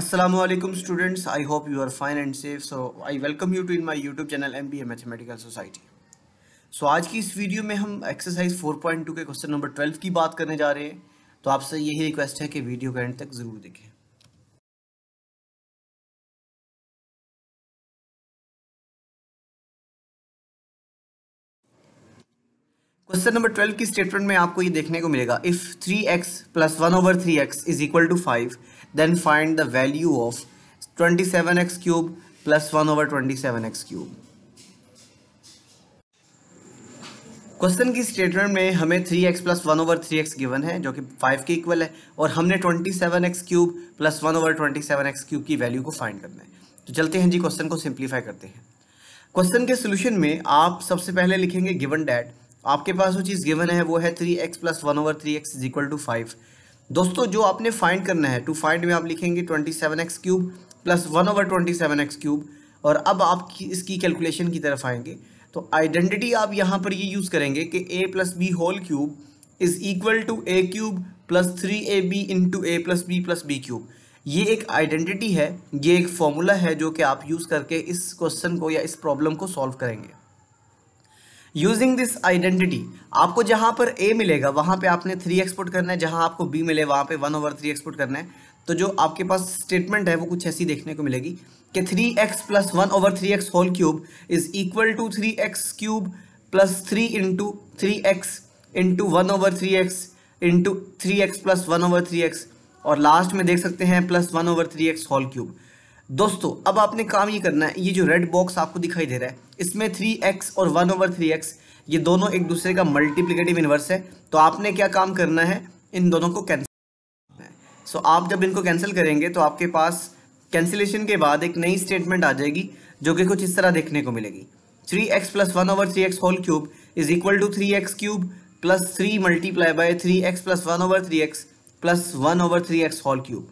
Assalamualaikum students I hope you are fine and safe so I welcome you to in my YouTube channel MBA Mathematical Society so आज की इस video में हम exercise 4.2 के question number 12 की बात करने जा रहे हैं तो आपसे यही रिक्वेस्ट है कि वीडियो के एंड तक ज़रूर देखें क्वेश्चन नंबर ट्वेल्व की स्टेटमेंट में आपको ये देखने को मिलेगा if three x plus one over three X is equal to five then find the value of twenty seven x cube plus one over twenty seven x cube question की statement में हमें three x plus one over three X given है जो कि five के equal है और हमने twenty seven x cube plus one over twenty seven x cube की वैल्यू को फाइंड करना है तो चलते हैं जी क्वेश्चन को सिंप्लीफाई करते हैं क्वेश्चन के सोल्यूशन में आप सबसे पहले लिखेंगे गिवन डैट आपके पास जो चीज़ गिवन है वो है three x plus one over three X is equal to five दोस्तों जो आपने फाइंड करना है टू फाइंड में आप लिखेंगे twenty seven x cube plus one over twenty seven x cube और अब आप इसकी कैलकुलेशन की तरफ आएंगे तो आइडेंटिटी आप यहाँ पर ये यूज़ करेंगे कि a plus b whole cube is equal to a cube plus three a b into a plus b plus b cube ये एक आइडेंटिटी है ये एक फॉर्मूला है जो कि आप यूज़ करके इस क्वेश्चन को या इस प्रॉब्लम को सॉल्व करेंगे यूजिंग दिस आइडेंटिटी आपको जहां पर ए मिलेगा वहां पे आपने थ्री एक्सपोर्ट करना है जहां आपको बी मिले वहां पे वन ओवर थ्री एक्सपोर्ट करना है तो जो आपके पास स्टेटमेंट है वो कुछ ऐसी देखने को मिलेगी कि three x plus one over three x whole cube is equal to three x cube plus three into three x into one over three x into three x plus one over three x और last में देख सकते हैं plus one over three x whole cube दोस्तों अब आपने काम ये करना है ये जो रेड बॉक्स आपको दिखाई दे रहा है इसमें थ्री एक्स और वन ओवर थ्री एक्स ये दोनों एक दूसरे का मल्टीप्लिकेटिव इन्वर्स है तो आपने क्या काम करना है इन दोनों को कैंसिल है सो आप जब इनको कैंसिल करेंगे तो आपके पास कैंसिलेशन के बाद एक नई स्टेटमेंट आ जाएगी जो कि कुछ इस तरह देखने को मिलेगी three x plus one over three x whole cube is equal to three x cube plus three multiply by three x plus one over three x plus one over three x whole cube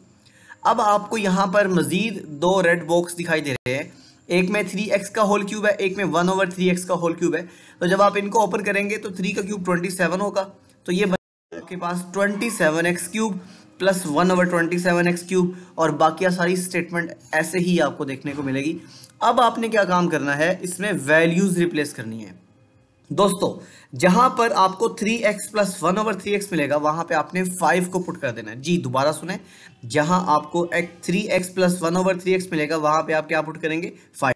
अब आपको यहाँ पर मज़ीद दो red box दिखाई दे रहे हैं एक में थ्री एक्स का होल क्यूब है एक में वन ओवर थ्री एक्स का होल क्यूब है तो जब आप इनको ओपन करेंगे तो थ्री का क्यूब ट्वेंटी सेवन होगा तो ये के पास twenty seven x cube plus one over twenty seven x cube और बाकी सारी स्टेटमेंट ऐसे ही आपको देखने को मिलेगी अब आपने क्या काम करना है इसमें वैल्यूज़ रिप्लेस करनी है दोस्तों जहां पर आपको 3x x plus one over three मिलेगा वहां पे आपने 5 को पुट कर देना है जी दोबारा सुने जहां आपको 3x x plus one over three मिलेगा वहां पे आप क्या पुट करेंगे 5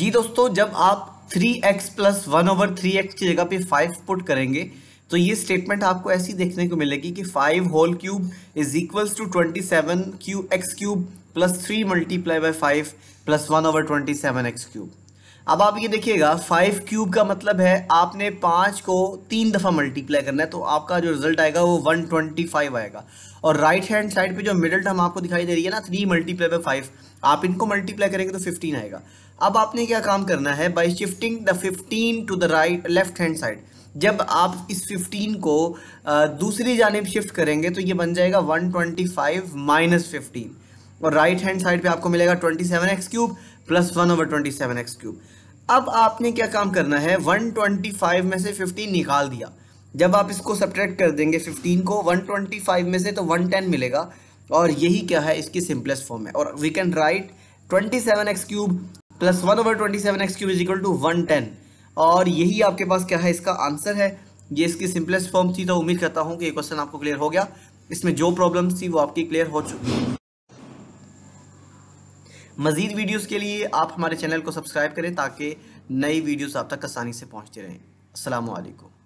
जी दोस्तों जब आप 3x x plus one over three की जगह पे 5 पुट करेंगे तो ये स्टेटमेंट आपको ऐसी देखने को मिलेगी कि five whole cube is equals to twenty seven q x cube plus three multiply by five plus one over twenty seven x cube अब आप ये देखिएगा फाइव क्यूब का मतलब है आपने पाँच को तीन दफ़ा मल्टीप्लाई करना है तो आपका जो रिजल्ट आएगा वो वन ट्वेंटी फाइव आएगा और राइट हैंड साइड पे जो मिडल टर्म आपको दिखाई दे रही है ना थ्री मल्टीप्लाई बाई फाइव आप इनको मल्टीप्लाई करेंगे तो फिफ्टीन आएगा अब आपने क्या काम करना है by shifting the fifteen to the right left hand side जब आप इस फिफ्टीन को दूसरी जानब शिफ्ट करेंगे तो ये बन जाएगा वन ट्वेंटी माइनस फिफ्टीन और राइट हैंड साइड पे आपको मिलेगा twenty seven x cube plus one over twenty seven x cube अब आपने क्या काम करना है वन ट्वेंटी फाइव में से फिफ्टीन निकाल दिया जब आप इसको सब्ट्रैक्ट कर देंगे फिफ्टीन को वन ट्वेंटी फाइव में से तो वन टेन मिलेगा और यही क्या है इसकी सिंपलेस्ट फॉर्म है और we can write twenty seven x cube plus one over twenty seven x cube is equal to one ten और यही आपके पास क्या है इसका आंसर है ये इसकी सिंपलेस्ट फॉर्म थी तो उम्मीद करता हूँ कि ये क्वेश्चन आपको क्लियर हो गया इसमें जो प्रॉब्लम्स थी वो आपकी क्लियर हो चुकी है मज़ीद वीडियोज़ के लिए आप हमारे चैनल को सब्सक्राइब करें ताकि नई वीडियोज़ आप तक आसानी से पहुँचते रहें अलकुम